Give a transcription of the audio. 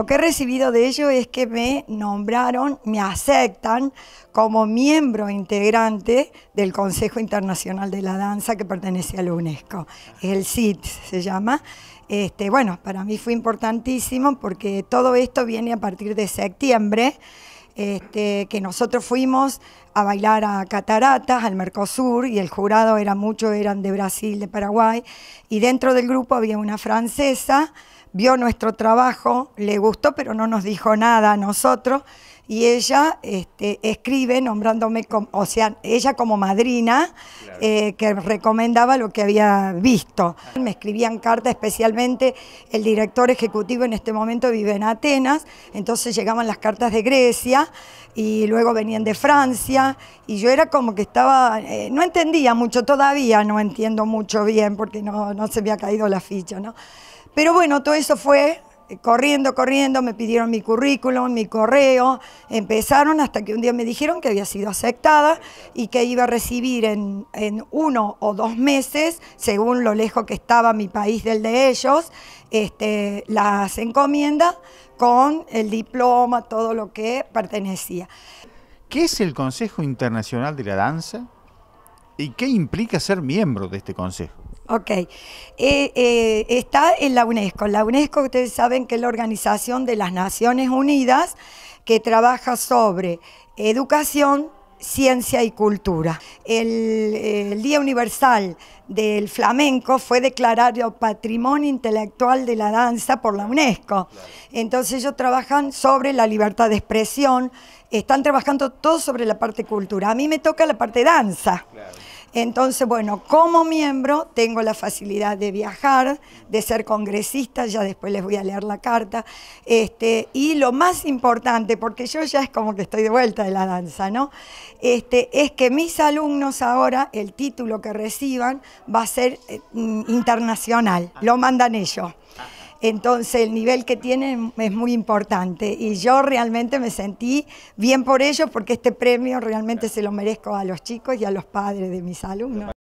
Lo que he recibido de ello es que me nombraron, me aceptan como miembro integrante del Consejo Internacional de la Danza que pertenece a la UNESCO. El CIT se llama. Este, bueno, para mí fue importantísimo porque todo esto viene a partir de septiembre. Este, que nosotros fuimos a bailar a Cataratas, al Mercosur, y el jurado era mucho, eran de Brasil, de Paraguay, y dentro del grupo había una francesa, vio nuestro trabajo, le gustó, pero no nos dijo nada a nosotros. Y ella este, escribe nombrándome, o sea, ella como madrina, eh, que recomendaba lo que había visto. Me escribían cartas, especialmente el director ejecutivo en este momento vive en Atenas, entonces llegaban las cartas de Grecia y luego venían de Francia y yo era como que estaba, eh, no entendía mucho, todavía no entiendo mucho bien porque no, no se me ha caído la ficha, ¿no? Pero bueno, todo eso fue eh, corriendo, corriendo, me pidieron mi currículum, mi correo, empezaron hasta que un día me dijeron que había sido aceptada y que iba a recibir en, uno o dos meses, según lo lejos que estaba mi país del de ellos, este, las encomiendas con el diploma, todo lo que pertenecía. ¿Qué es el Consejo Internacional de la Danza y qué implica ser miembro de este consejo? Ok. Eh, eh, está en la UNESCO. La UNESCO, ustedes saben que es la Organización de las Naciones Unidas que trabaja sobre educación, ciencia y cultura. El, Día Universal del Flamenco fue declarado Patrimonio Intelectual de la Danza por la UNESCO. Entonces ellos trabajan sobre la libertad de expresión, están trabajando todo sobre la parte cultura. A mí me toca la parte danza. Entonces, bueno, como miembro tengo la facilidad de viajar, de ser congresista, ya después les voy a leer la carta, este, y lo más importante, porque yo ya es como que estoy de vuelta de la danza, ¿no? Este, es que mis alumnos ahora, el título que reciban va a ser eh, mm, internacional, lo mandan ellos. Entonces el nivel que tienen es muy importante y yo realmente me sentí bien por ello porque este premio realmente se lo merezco a los chicos y a los padres de mis alumnos.